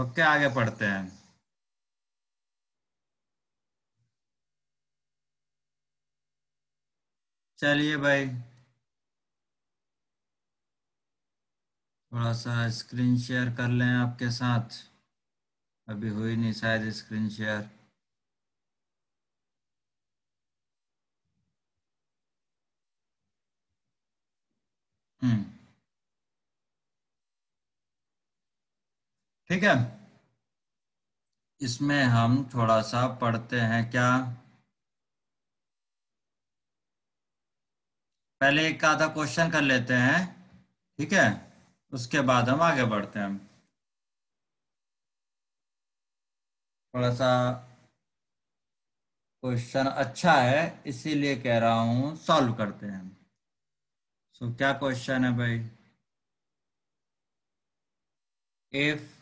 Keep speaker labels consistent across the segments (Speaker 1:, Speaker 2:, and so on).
Speaker 1: Okay आगे पढ़ते हैं चलिए भाई थोड़ा सा स्क्रीन शेयर कर लें आपके साथ अभी हुई नहीं शायद स्क्रीन शेयर हम्म ठीक है इसमें हम थोड़ा सा पढ़ते हैं क्या पहले एक आधा क्वेश्चन कर लेते हैं ठीक है उसके बाद हम आगे बढ़ते हैं थोड़ा सा क्वेश्चन अच्छा है इसीलिए कह रहा हूं सॉल्व करते हैं सो so, क्या क्वेश्चन है भाई if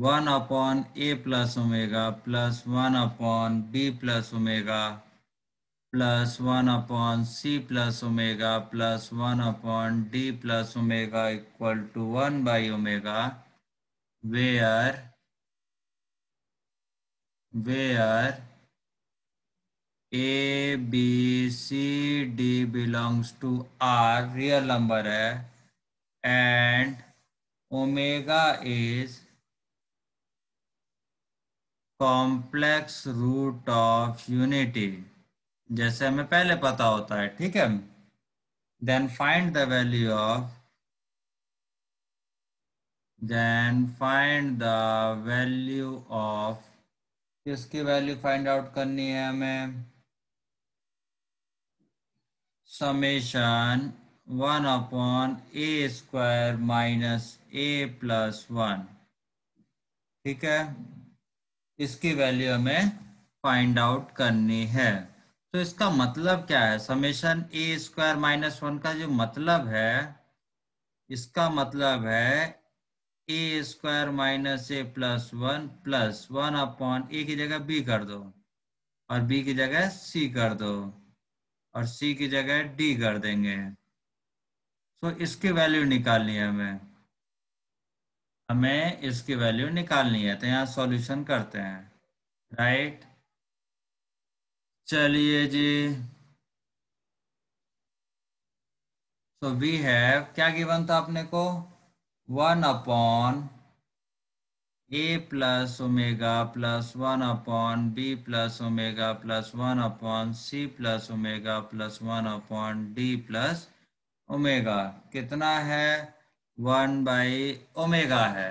Speaker 1: one upon A plus omega plus one upon B plus omega plus one upon C plus omega plus one upon D plus omega equal to one by omega where where A B C D belongs to R real number है and omega is complex root of unity जैसे हमें पहले पता होता है ठीक है then find the value of then find the value of किसकी वैल्यू फाइंड आउट करनी है हमें summation one upon A square minus A plus one ठीक है इसकी वैल्यू हमें फाइंड आउट करनी है तो इसका मतलब क्या है summation A square minus one का जो मतलब है इसका मतलब है A square minus A plus one plus one upon A की जगह बी कर दो और बी की जगह सी कर दो और सी की जगह डी कर देंगे सो तो so, इसकी वैल्यू निकालनी है हमें हमें इसकी वैल्यू निकालनी है तो यहाँ सॉल्यूशन करते हैं राइट चलिए जी सो वी हैव क्या गिवन था अपने को one upon A plus omega plus one upon B plus omega plus one upon C plus omega plus one upon D plus omega कितना है वन बाई ओमेगा है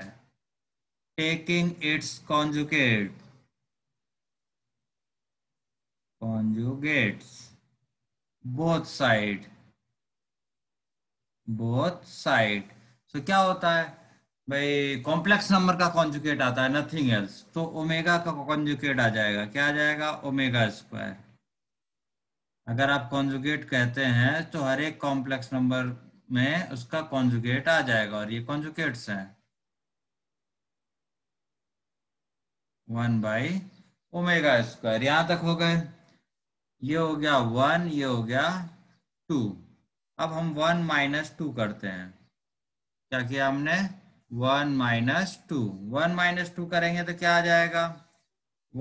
Speaker 1: taking its conjugate conjugates both side both side so क्या होता है भाई complex number का conjugate आता है नथिंग एल्स तो ओमेगा का कॉन्जुकेट आ जाएगा क्या आ जाएगा ओमेगा स्क्वायर अगर आप कॉन्जुकेट कहते हैं तो हर एक कॉम्प्लेक्स नंबर में उसका कॉन्जुगेट आ जाएगा और ये कॉन्जुगेट्स हैं वन बाई ओमेगा स्क्वायर यहां तक हो गए ये हो गया वन ये हो गया टू अब हम वन माइनस टू करते हैं क्या किया हमने one minus two one minus two करेंगे तो क्या आ जाएगा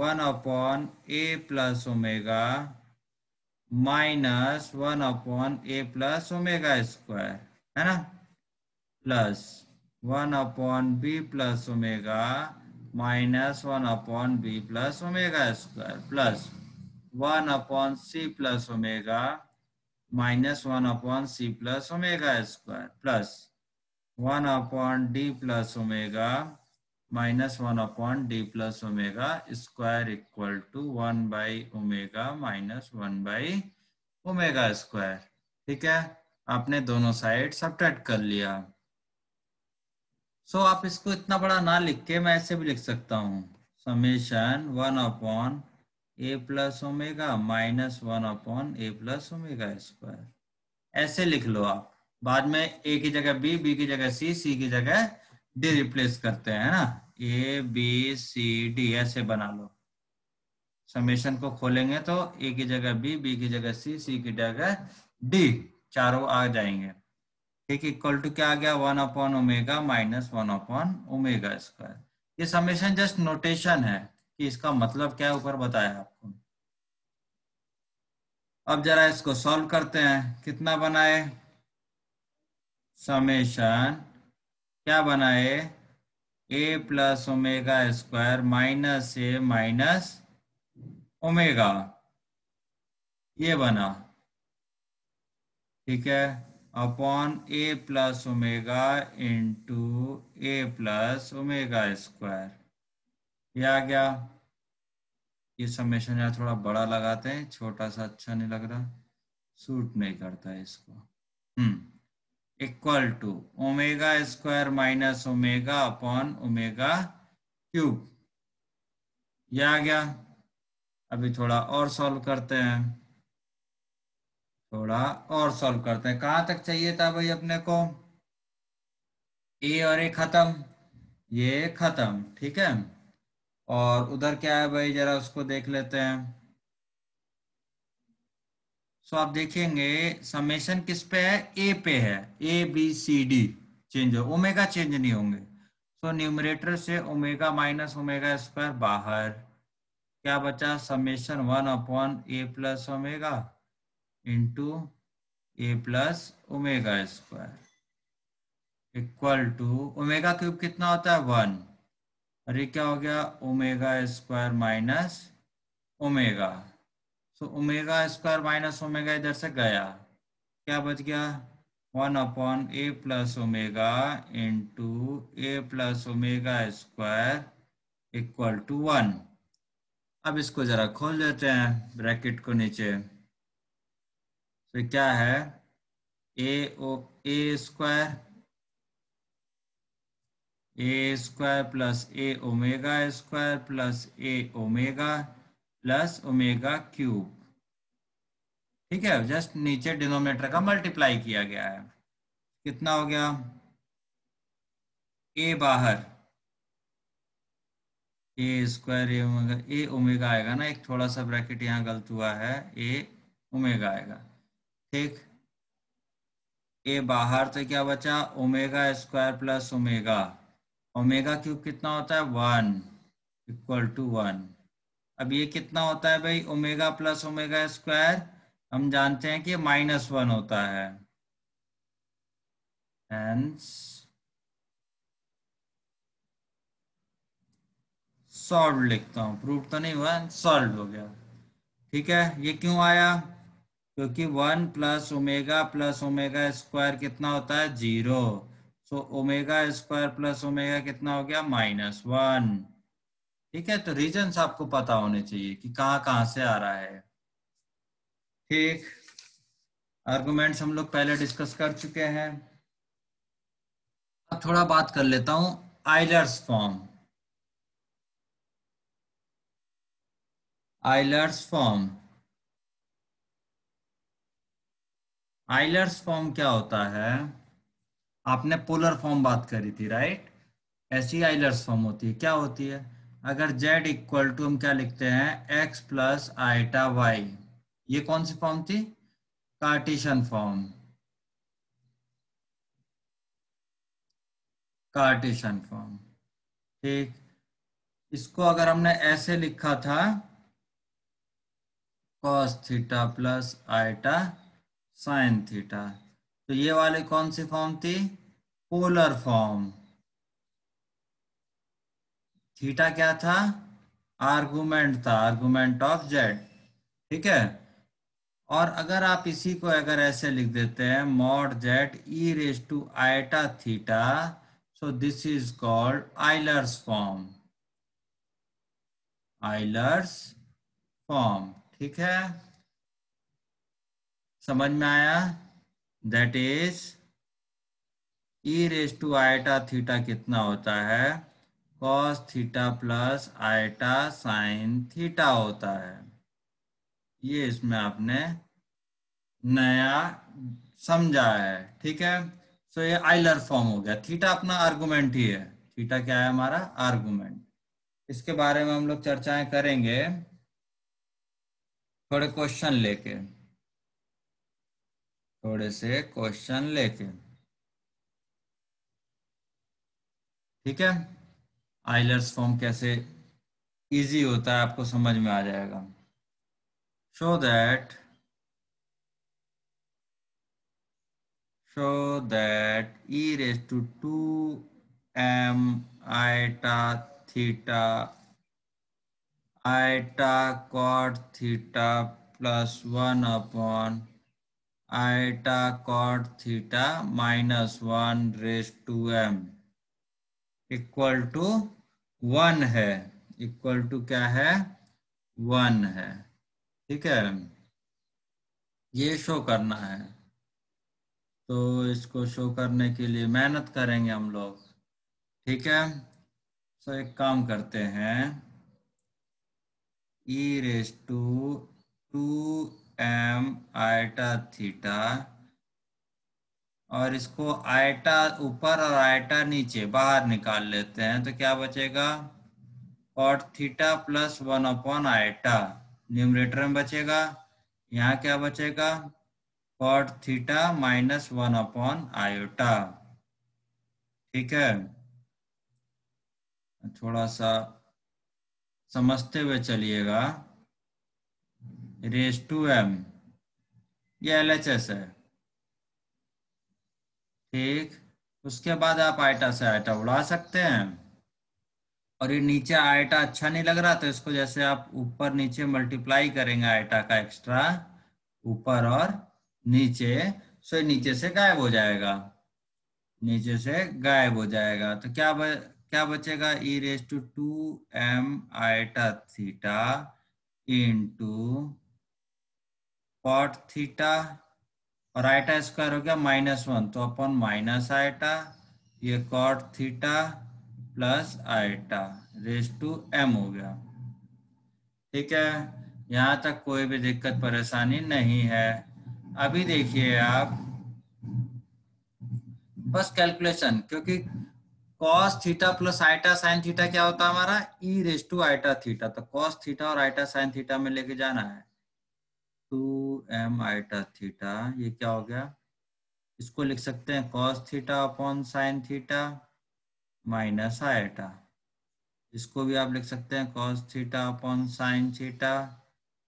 Speaker 1: one upon A plus omega minus one upon A plus omega square है ना plus one upon B plus omega minus one upon B plus omega square plus one upon C plus omega minus one upon C plus omega square plus one upon D plus omega minus one upon D plus omega square equal to one by omega minus one by omega square ठीक है आपने दोनों side subtract कर लिया सो so, आप इसको इतना बड़ा ना लिख के मैं ऐसे भी लिख सकता हूँ summation one upon A plus omega minus one upon A plus omega square ऐसे लिख लो आप बाद में ए की जगह बी बी की जगह सी सी की जगह डी रिप्लेस करते हैं ना ए बी सी डी ऐसे बना लो समेशन को खोलेंगे तो ए की जगह बी बी की जगह सी सी की जगह डी चारों आ जाएंगे ठीक इक्वल टू क्या आ गया one upon omega minus one upon omega square ये समेशन जस्ट नोटेशन है कि इसका मतलब क्या ऊपर बताया आपको अब जरा इसको सॉल्व करते हैं कितना बनाए समेशन क्या बनाए A plus omega square minus A minus omega ये बना ठीक है upon A plus omega into A plus omega square ये आ गया ये समेशन यार थोड़ा बड़ा लगाते हैं छोटा सा अच्छा नहीं लग रहा सूट नहीं करता है इसको hmm equal to omega square minus omega upon omega cube ये आ गया अभी थोड़ा और सॉल्व करते हैं थोड़ा और सॉल्व करते हैं कहाँ तक चाहिए था भाई अपने को ए और ए खत्म ये खत्म ठीक है और उधर क्या है भाई जरा उसको देख लेते हैं सो तो आप देखेंगे समेशन किस पे है ए पे है A B C D change हो ओमेगा चेंज नहीं होंगे सो so, न्यूमरेटर से ओमेगा माइनस ओमेगा स्क्वायर बाहर क्या बचा summation one upon A plus omega into A plus omega square equal to omega cube कितना होता है वन अरे क्या हो गया omega square minus omega so omega square minus omega इधर से गया क्या बच गया one upon A plus omega into A plus omega square equal to one अब इसको जरा खोल देते हैं ब्रैकेट को नीचे तो क्या है A O A square A square plus A omega square plus A omega plus omega cube ठीक है जस्ट नीचे डिनोमिनेटर का मल्टीप्लाई किया गया है कितना हो गया ए बाहर A square A omega A omega आएगा ना एक थोड़ा सा ब्रैकेट यहाँ गलत हुआ है ए ओमेगा आएगा ठीक ए बाहर तो क्या बचा omega square plus omega omega cube कितना होता है वन इक्वल टू वन अब ये कितना होता है भाई ओमेगा प्लस ओमेगा स्क्वायर हम जानते हैं कि माइनस वन होता है हेंस सॉल्व लिखता हूं प्रूफ तो नहीं हुआ सॉल्व हो गया ठीक है ये क्यों आया क्योंकि one plus omega plus omega square कितना होता है zero so omega square plus omega कितना हो गया माइनस वन ठीक है तो रीजन आपको पता होने चाहिए कि कहाँ कहाँ से आ रहा है ठीक आर्गूमेंट्स हम लोग पहले डिस्कस कर चुके हैं अब थोड़ा बात कर लेता हूं Euler's form Euler's form Euler's form क्या होता है आपने पोलर फॉर्म बात करी थी राइट ऐसी आइलर्स फॉर्म होती है क्या होती है अगर z इक्वल टू हम क्या लिखते हैं x प्लस आइटा वाई ये कौन सी फॉर्म थी कार्टेशियन फॉर्म कार्टेशियन फॉर्म ठीक इसको अगर हमने ऐसे लिखा था cos theta plus iota sine theta तो ये वाले कौन सी फॉर्म थी पोलर फॉर्म थीटा क्या था आर्गूमेंट था आर्गूमेंट ऑफ जेड ठीक है और अगर आप इसी को अगर ऐसे लिख देते हैं mod Z e raise to iota theta so this is called Euler's form Euler's form ठीक है समझ में आया that is e raise to iota theta कितना होता है cos theta plus iota sine theta होता है ये इसमें आपने नया समझा है ठीक है सो so, ये आइलर फॉर्म हो गया थीटा अपना आर्गुमेंट ही है थीटा क्या है हमारा आर्गुमेंट इसके बारे में हम लोग चर्चाएं करेंगे थोड़े क्वेश्चन लेके थोड़े से क्वेश्चन लेके ठीक है आइलर्स फॉर्म कैसे इजी होता है आपको समझ में आ जाएगा show that show that e raise to to M iota theta iota cot theta plus one upon iota cot theta minus one raise to M equal to one है equal to क्या है वन है ठीक है ये show करना है तो इसको शो करने के लिए मेहनत करेंगे हम लोग ठीक है सो एक काम करते हैं e raise to to M iota theta और इसको आयटा ऊपर और आयटा नीचे बाहर निकाल लेते हैं तो क्या बचेगा cot theta plus one upon iota numerator में बचेगा यहाँ क्या बचेगा cot theta minus one upon iota ठीक है थोड़ा सा समझते हुए चलिएगा रेस टू एम ये एल एच एस है ठीक उसके बाद आप आयटा से आयटा उड़ा सकते हैं और ये नीचे आयटा अच्छा नहीं लग रहा तो इसको जैसे आप ऊपर नीचे मल्टीप्लाई करेंगे आयटा का एक्स्ट्रा ऊपर और नीचे सो ये नीचे से गायब हो जाएगा नीचे से गायब हो जाएगा तो क्या ब, क्या बचेगा e raise to to m iota theta into cot theta और आइटा स्क्वायर हो गया माइनस वन तो अपन माइनस आइटा ये cot theta plus iota raise to m हो गया ठीक है यहाँ तक कोई भी दिक्कत परेशानी नहीं है अभी देखिए आप बस कैलकुलेशन क्योंकि cos theta plus iota sine theta क्या होता है हमारा e raise to iota theta तो कॉस थीटा और आइटा साइन थीटा में लेके जाना है टू एम आइटा थीटा ये क्या हो गया इसको लिख सकते हैं cos theta upon sine theta minus iota इसको भी आप लिख सकते हैं cos theta upon sine theta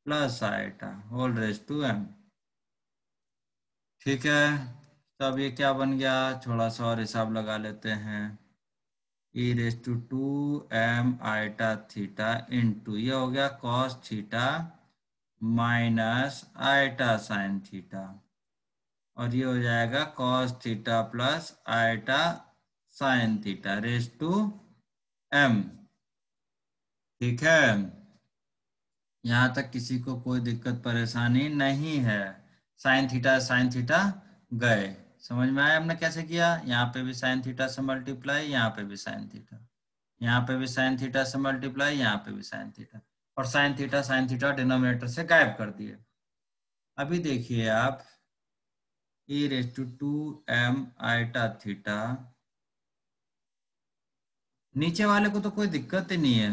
Speaker 1: plus iota whole raise to m ठीक है तो अब ये क्या बन गया थोड़ा सा और हिसाब लगा लेते हैं e raise to to m iota theta into ये हो गया cos theta minus iota sine theta और ये हो जाएगा cos theta plus iota sine theta raise to m ठीक है यहाँ तक किसी को कोई दिक्कत परेशानी नहीं है साइन थीटा साइन थीटा गए समझ में आया हमने कैसे किया यहाँ पे भी साइन थीटा से मल्टीप्लाई यहाँ पे भी साइन थीटा यहाँ पे भी साइन थीटा से मल्टीप्लाई यहाँ पे भी साइन थीटा और sine theta sine theta denominator से गायब कर दिए अभी देखिए आप e raise to to M iota theta नीचे वाले को तो कोई दिक्कत ही नहीं है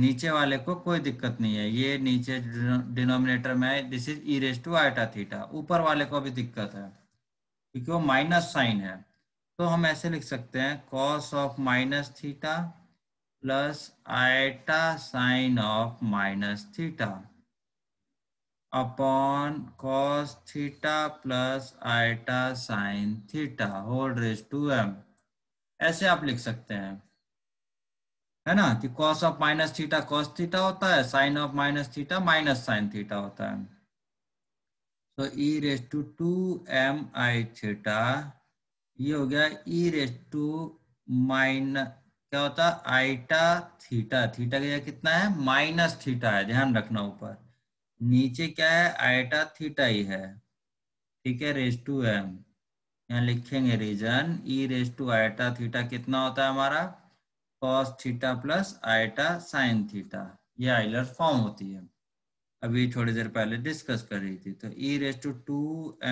Speaker 1: नीचे वाले को कोई दिक्कत नहीं है ये नीचे डिनोमिनेटर में this is e raise to iota theta ऊपर वाले को भी दिक्कत है क्योंकि वो माइनस साइन है तो हम ऐसे लिख सकते हैं cos of minus theta plus iota sine of minus theta upon cos theta plus iota sine theta whole raise to m ऐसे आप लिख सकते हैं है ना कि cos of minus theta cos theta होता है sine of minus theta minus sine theta होता है तो e raise to to m i theta ये हो गया ई रेस टू माइनस क्या होता आइटा थीटा थीटा का जगह कितना है माइनस थीटा है ध्यान रखना ऊपर नीचे क्या है आइटा थीटा ही है ठीक है रेस टू एम यहाँ लिखेंगे reason e raise to iota theta कितना होता है हमारा cos theta plus iota sine theta ये आइलर फॉर्म होती है अभी थोड़ी देर पहले डिस्कस कर रही थी तो e raise to to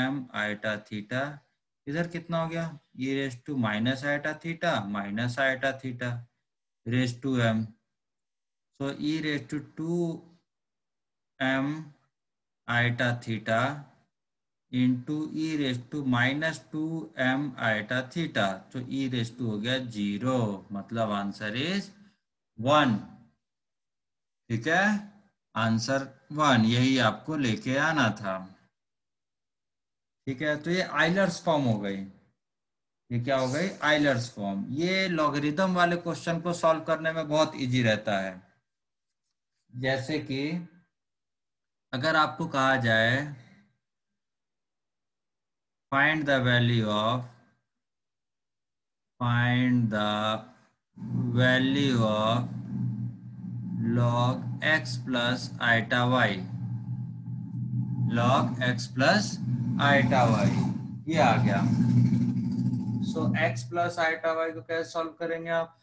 Speaker 1: m iota theta इधर कितना हो गया ये raise to minus iota theta minus iota theta raise to m so e raise to to m iota theta into e raise to minus two m iota theta तो e raise to हो गया zero मतलब answer is one ठीक है answer one यही आपको लेके आना था ठीक है तो ये आइलर्स फॉर्म हो गई ये क्या हो गई आइलर्स फॉर्म ये लॉगरिदम वाले क्वेश्चन को सॉल्व करने में बहुत इजी रहता है जैसे कि अगर आपको कहा जाए find the value of find the value of log x plus iota y log x plus iota y ये आ गया so x plus iota y को कैसे सॉल्व करेंगे आप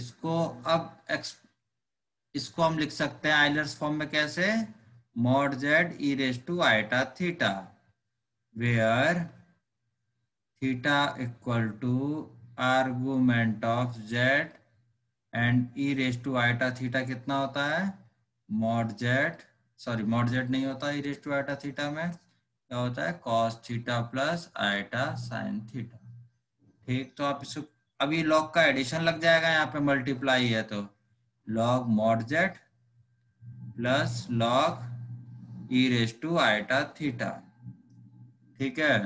Speaker 1: इसको अब एक्स इसको हम लिख सकते हैं आइलर्स फॉर्म में कैसे mod Z e raise to iota theta where theta equal to argument of z and e raise to iota theta कितना होता है mod z sorry mod z नहीं होता e raise to iota theta में क्या होता है cos theta plus iota sine theta ठीक तो आप इसको अभी लॉग का एडिशन लग जाएगा यहाँ पे मल्टीप्लाई है तो log mod z plus log e raise to iota theta ठीक है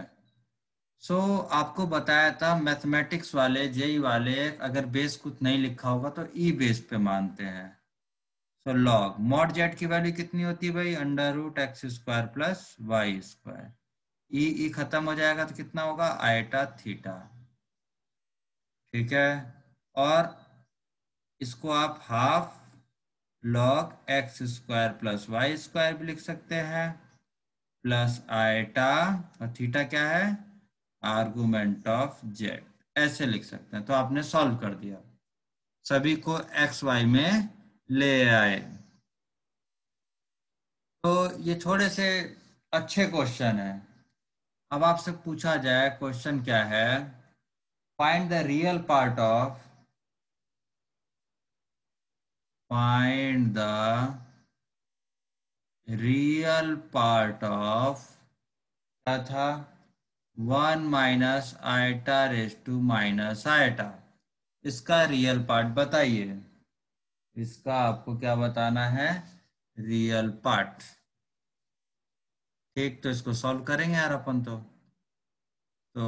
Speaker 1: सो so, आपको बताया था मैथमेटिक्स वाले जेई e वाले अगर बेस कुछ नहीं लिखा होगा तो ई e बेस पे मानते हैं सो लॉग मॉड जेड की वैल्यू कितनी होती है भाई under root x square plus y square ई ई खत्म हो जाएगा तो कितना होगा आईटा थीटा ठीक है और इसको आप half log x square plus y square भी लिख सकते हैं प्लस आइटा और थीटा क्या है आर्गूमेंट ऑफ जेड ऐसे लिख सकते हैं तो आपने सॉल्व कर दिया सभी को एक्स वाई में ले आए तो ये थोड़े से अच्छे क्वेश्चन है अब आपसे पूछा जाए क्वेश्चन क्या है find the real part of find the real part of तथा one minus iota raise to minus iota इसका रियल पार्ट बताइए इसका आपको क्या बताना है रियल पार्ट ठीक तो इसको सॉल्व करेंगे यार अपन तो तो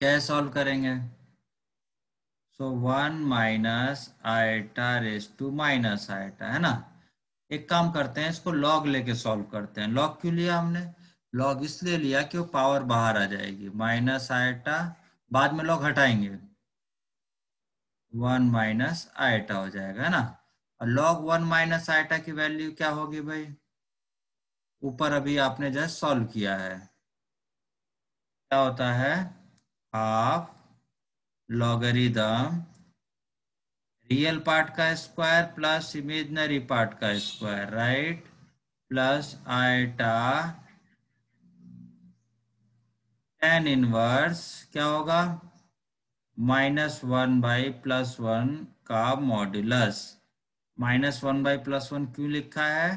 Speaker 1: क्या सॉल्व करेंगे so one minus iota raise to minus iota है ना एक काम करते हैं इसको लॉग लेके सॉल्व करते हैं लॉग क्यों लिया हमने लॉग इसलिए लिया कि वो पावर बाहर आ जाएगी माइनस आयटा बाद में लॉग हटाएंगे वन माइनस आयटा हो जाएगा है ना और लॉग वन माइनस आयटा की वैल्यू क्या होगी भाई ऊपर अभी आपने जो है सॉल्व किया है क्या होता है हाफ लॉगरिदम रियल पार्ट का स्क्वायर प्लस इमेजनरी पार्ट का square right plus iota tan inverse क्या होगा minus one by plus one का modulus minus one by plus one क्यों लिखा है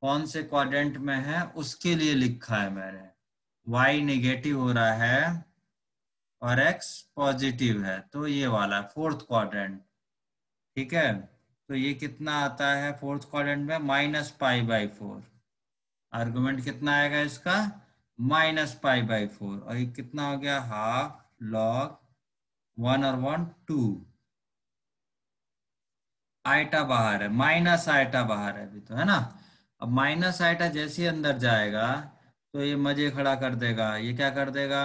Speaker 1: कौन से क्वाड्रेंट में है उसके लिए लिखा है मैंने वाई नेगेटिव हो रहा है और एक्स पॉजिटिव है तो ये वाला फोर्थ क्वाड्रेंट ठीक है तो ये कितना आता है फोर्थ क्वाड्रेंट में minus pi by four argument कितना आएगा इसका माइनस पाई बाई फोर और ये कितना हो गया हाफ लॉग वन और वन टू आइटा बाहर है माइनस आइटा बाहर है अभी तो है ना अब माइनस आइटा जैसे अंदर जाएगा तो ये मजे खड़ा कर देगा ये क्या कर देगा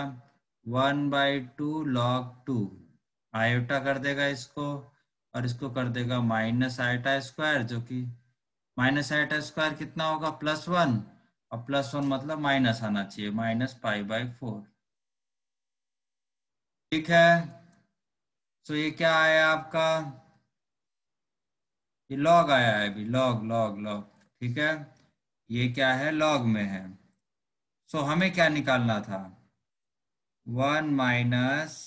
Speaker 1: one by two log two iota कर देगा इसको और इसको कर देगा माइनस आइटा स्क्वायर जो कि माइनस आइटा स्क्वायर कितना होगा प्लस वन और प्लस वन मतलब माइनस आना चाहिए माइनस पाई बाई फोर ठीक है सो तो ये क्या आया आपका ये लॉग आया है अभी लॉग लॉग लॉग ठीक है ये क्या है लॉग में है सो हमें क्या निकालना था one minus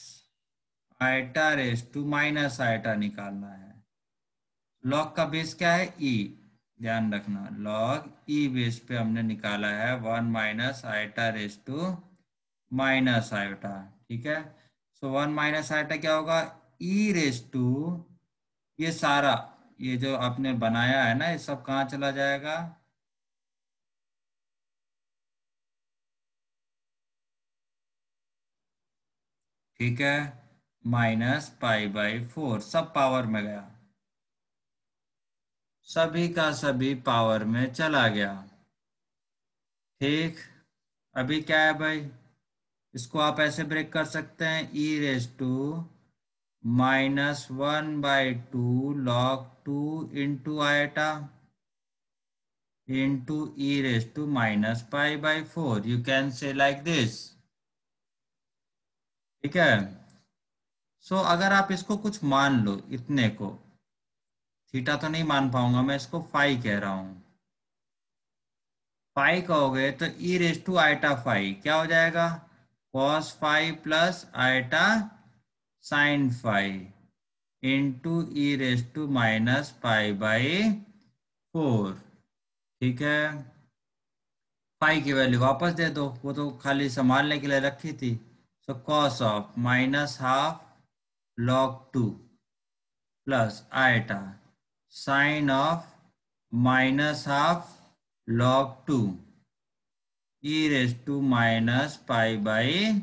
Speaker 1: iota raise to minus iota निकालना है लॉग का बेस क्या है ई e। ध्यान रखना लॉग ई e बेस पे हमने निकाला है one minus iota raise to minus iota ठीक है सो वन माइनस आइटा क्या होगा ई e रेस टू ये सारा ये जो आपने बनाया है ना ये सब कहा चला जाएगा ठीक है माइनस पाई बाई फोर सब पावर में गया सभी का सभी पावर में चला गया ठीक अभी क्या है भाई इसको आप ऐसे ब्रेक कर सकते हैं e raise to minus one by two log two into iota into e raise to minus pi by four you can say like this ठीक है सो so, अगर आप इसको कुछ मान लो इतने को थीटा तो नहीं मान पाऊंगा मैं इसको फाइव कह रहा हूं फाइव कहोगे तो e raise to iota phi क्या हो जाएगा cos phi plus iota sine phi into e raise to minus pi by four ठीक है फाइव की वैल्यू वापस दे दो वो तो खाली संभालने के लिए रखी थी so cos of minus half log 2 plus iota sine of minus half log 2 e raised to minus pi by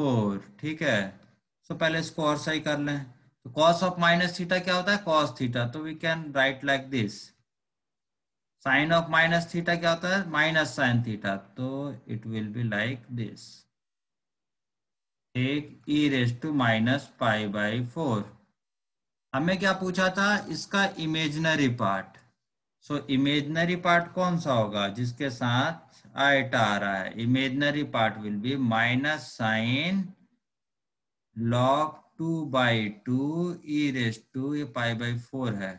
Speaker 1: 4 ठीक है सो so, पहले इसको और सही कर लें तो कॉस ऑफ माइनस थीटा क्या होता है कॉस थीटा तो we can write like this sine of minus theta क्या होता है माइनस साइन थीटा तो it will be like this take e raise to minus pi by four हमें क्या पूछा था इसका imaginary part so imaginary part कौन सा होगा जिसके साथ आइटा आ रहा है imaginary part will be minus sine log two by two e raise to ये पाई बाई फोर है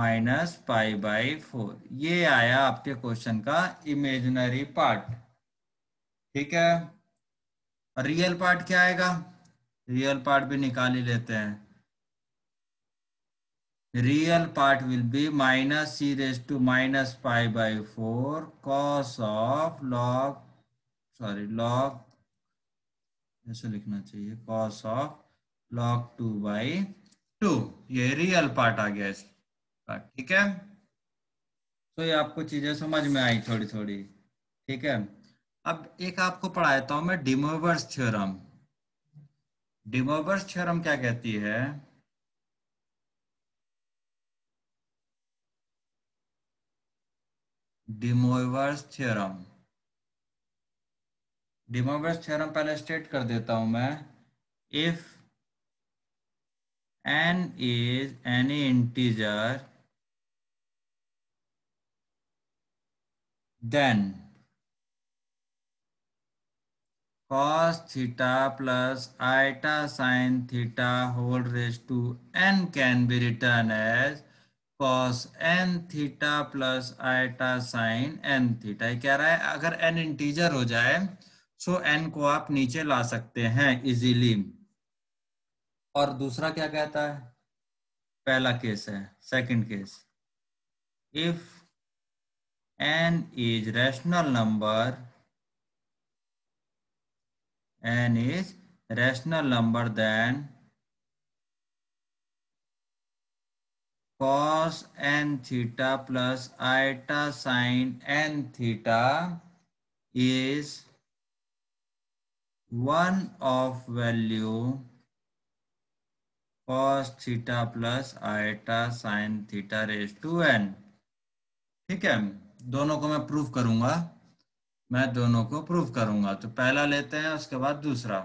Speaker 1: माइनस पाई बाई फोर ये आया आपके क्वेश्चन का इमेजनरी पार्ट ठीक है और रियल पार्ट क्या आएगा रियल पार्ट भी निकाल ही लेते हैं real part will be minus e raise to minus pi by four cos of log sorry log ऐसे लिखना चाहिए cos of log two by two ये रियल पार्ट आ गया इसका ठीक है तो ये आपको चीजें समझ में आई थोड़ी थोड़ी ठीक है अब एक आपको पढ़ा देता हूं मैं डिमोवर्स थ्योरम डिमोवर्स थ्योरम क्या कहती है डिमोवर्स थ्योरम डिमोवर्स थ्योरम पहले स्टेट कर देता हूं मैं if n is any integer then cos theta plus iota sine theta whole raised to n can be written as cos n theta plus iota sine n theta ये कह रहा है अगर n इंटीजर हो जाए सो so n को आप नीचे ला सकते हैं इजीली और दूसरा क्या कहता है पहला केस है second case if n is rational number n is rational number then cos n theta plus iota sine n theta is one of value cos theta plus iota sine theta raised to n ठीक है दोनों को मैं proof करूंगा मैं दोनों को prove करूंगा तो पहला लेते हैं उसके बाद दूसरा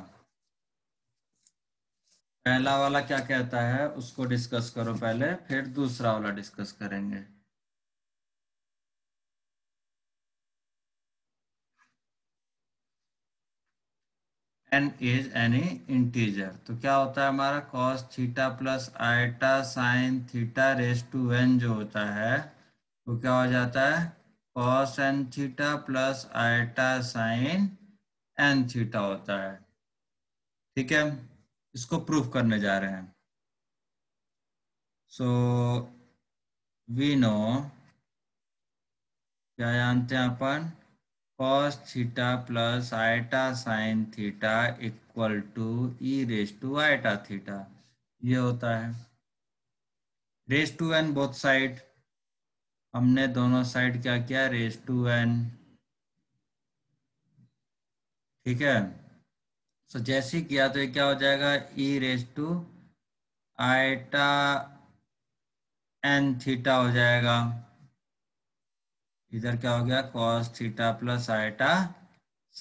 Speaker 1: पहला वाला क्या कहता है उसको डिस्कस करो पहले फिर दूसरा वाला डिस्कस करेंगे एन इज एनी इंटीजर तो क्या होता है हमारा cos theta plus iota sine theta raise to n जो होता है वो तो क्या हो जाता है cos n theta plus iota sine n theta होता है ठीक है इसको प्रूफ करने जा रहे हैं सो वी नो क्या जानते हैं अपन cos theta plus iota sine theta equal to e raise to iota theta ये होता है raise to n both side हमने दोनों साइड क्या किया रेस टू एन ठीक है सो so, जैसे किया तो ये क्या हो जाएगा e raise to iota n theta हो जाएगा इधर क्या हो गया cos theta plus iota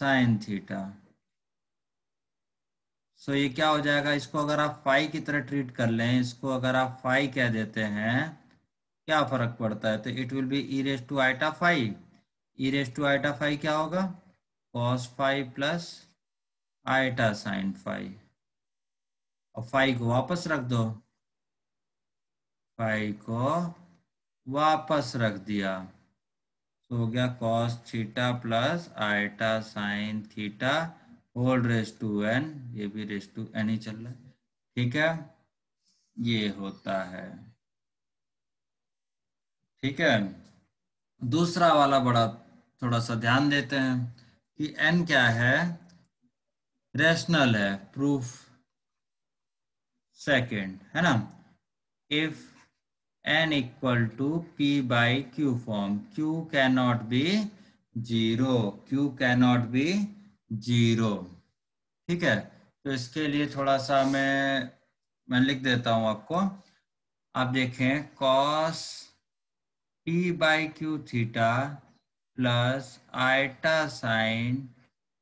Speaker 1: sine theta so so, ये क्या हो जाएगा इसको अगर आप फाइव की तरह ट्रीट कर लें इसको अगर आप फाइव कह देते हैं क्या फर्क पड़ता है तो it will be e raise to iota phi e raise to iota phi क्या होगा cos phi plus iota sine phi और फाइव को वापस रख दो फाइव को वापस रख दिया तो हो गया cos theta plus iota sine theta whole raise to n ये भी रेस टू एन ही चल रहा है ठीक है ये होता है ठीक है दूसरा वाला बड़ा थोड़ा सा ध्यान देते हैं कि एन क्या है रेशनल है प्रूफ सेकंड है ना if n equal to p by q form q can not be zero q can not be zero ठीक है तो इसके लिए थोड़ा सा मैं मैं लिख देता हूं आपको आप देखें cos p by q theta plus iota sine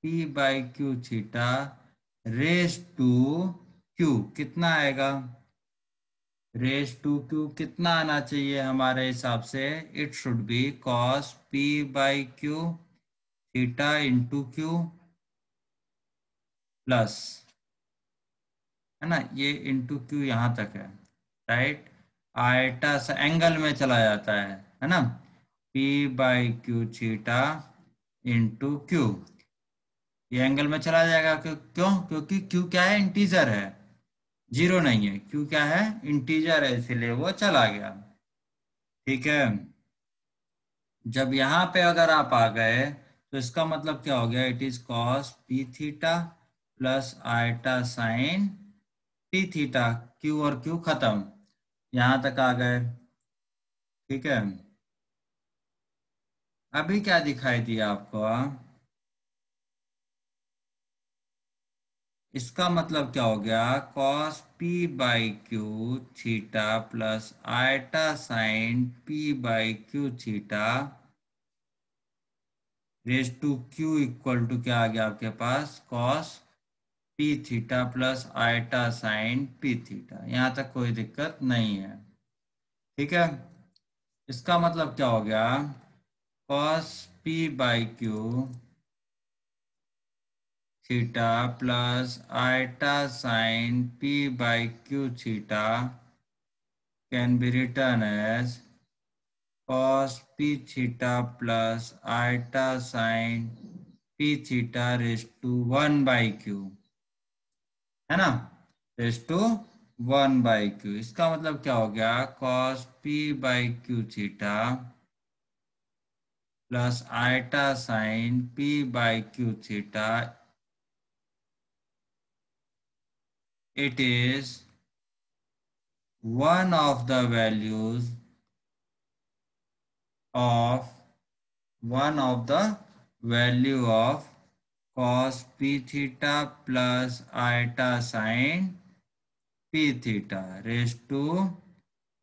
Speaker 1: p by q theta raise to q कितना आएगा रेस टू क्यू कितना आना चाहिए हमारे हिसाब से it should be cos p by q theta into q plus है ना ये इंटू क्यू यहां तक है राइट आइटा एंगल में चला जाता है है ना p by q theta into q ये एंगल में चला जाएगा क्यों क्योंकि क्यू क्या है इंटीजर है जीरो नहीं है क्यू क्या है इंटीजर है इसलिए वो चला गया ठीक है जब यहां पे अगर आप आ गए तो इसका मतलब क्या हो गया it is cos p theta plus iota sine p theta q और क्यू खत्म यहां तक आ गए ठीक है अभी क्या दिखाई दिया आपको आ? इसका मतलब क्या हो गया cos p by q theta plus iota sine p by q theta raise to q equal to क्या आ गया आपके पास cos p theta plus iota sine p theta यहां तक कोई दिक्कत नहीं है ठीक है इसका मतलब क्या हो गया cos p by q theta plus iota sine p by q theta can be written as cos p theta plus iota sin p theta raised to 1 by q है ना raised to 1 by q इसका मतलब क्या हो गया cos p by q theta plus iota sine p by q theta. It is one of the values of one of the value of cos p theta plus iota sine p theta raised to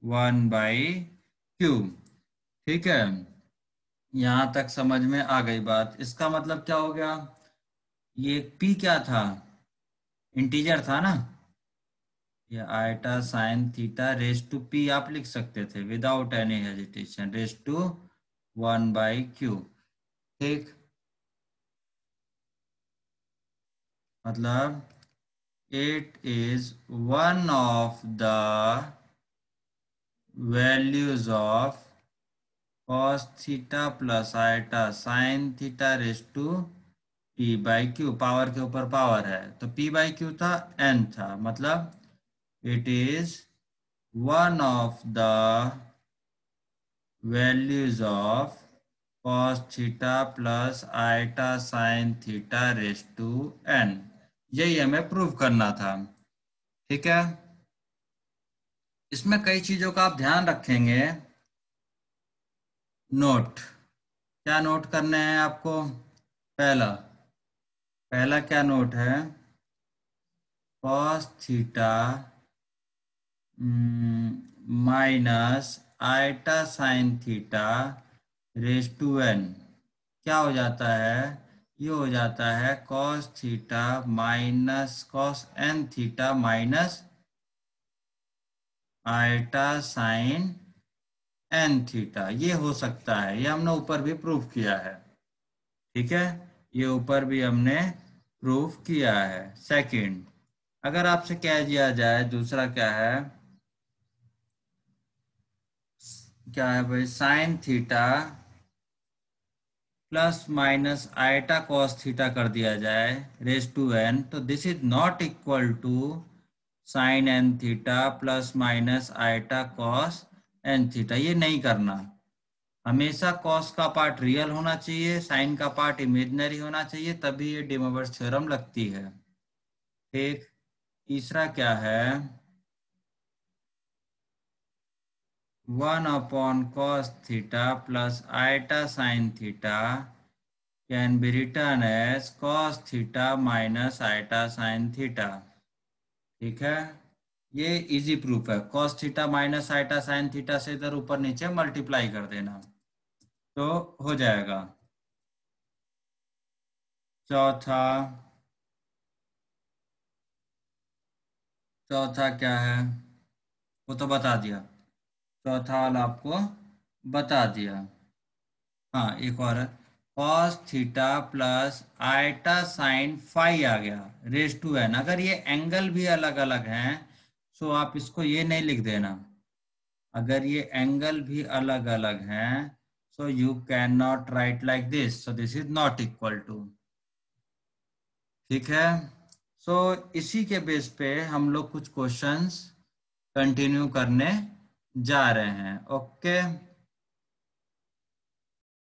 Speaker 1: 1 by q. Okay. यहां तक समझ में आ गई बात इसका मतलब क्या हो गया ये पी क्या था इंटीजर था ना ये iota sine theta raise to p आप लिख सकते थे without any hesitation raise to one by q ठीक मतलब it is one of the values of cos theta plus iota sine theta raise to p by q power के ऊपर power है तो पी बाई क्यू था n था मतलब it is one of the values of cos theta plus iota sine theta raise to N यही हमें prove करना था ठीक है इसमें कई चीजों का आप ध्यान रखेंगे नोट क्या नोट करने हैं आपको पहला पहला क्या नोट है cos theta hmm, minus iota sine theta raise to n क्या हो जाता है ये हो जाता है cos theta minus cos n theta minus iota sine n theta ये हो सकता है ये हमने ऊपर भी प्रूफ किया है ठीक है ये ऊपर भी हमने प्रूफ किया है सेकंड अगर आपसे कह दिया जाए दूसरा क्या है क्या है भाई sine theta plus minus iota cos theta कर दिया जाए रेस टू एन तो this is not equal to sine n theta plus minus iota cos n theta ये नहीं करना हमेशा कॉस का पार्ट रियल होना चाहिए साइन का पार्ट इमेजनरी होना चाहिए तभी ये डिमोवर्स थ्योरम लगती है ठीक तीसरा क्या है one upon cos theta plus iota sine theta can be written as cos theta minus iota sine theta ठीक है ये इजी प्रूफ है cos theta minus iota sine theta से इधर ऊपर नीचे मल्टीप्लाई कर देना तो हो जाएगा चौथा चौथा क्या है वो तो बता दिया चौथा वाला आपको बता दिया हाँ एक और cos theta plus iota sine five आ गया रेस टू ना अगर ये एंगल भी अलग अलग हैं तो आप इसको ये नहीं लिख देना अगर ये एंगल भी अलग अलग हैं you can not write like this so this is not equal to ठीक है सो so, इसी के बेस पे हम लोग कुछ क्वेश्चंस कंटिन्यू करने जा रहे हैं ओके okay?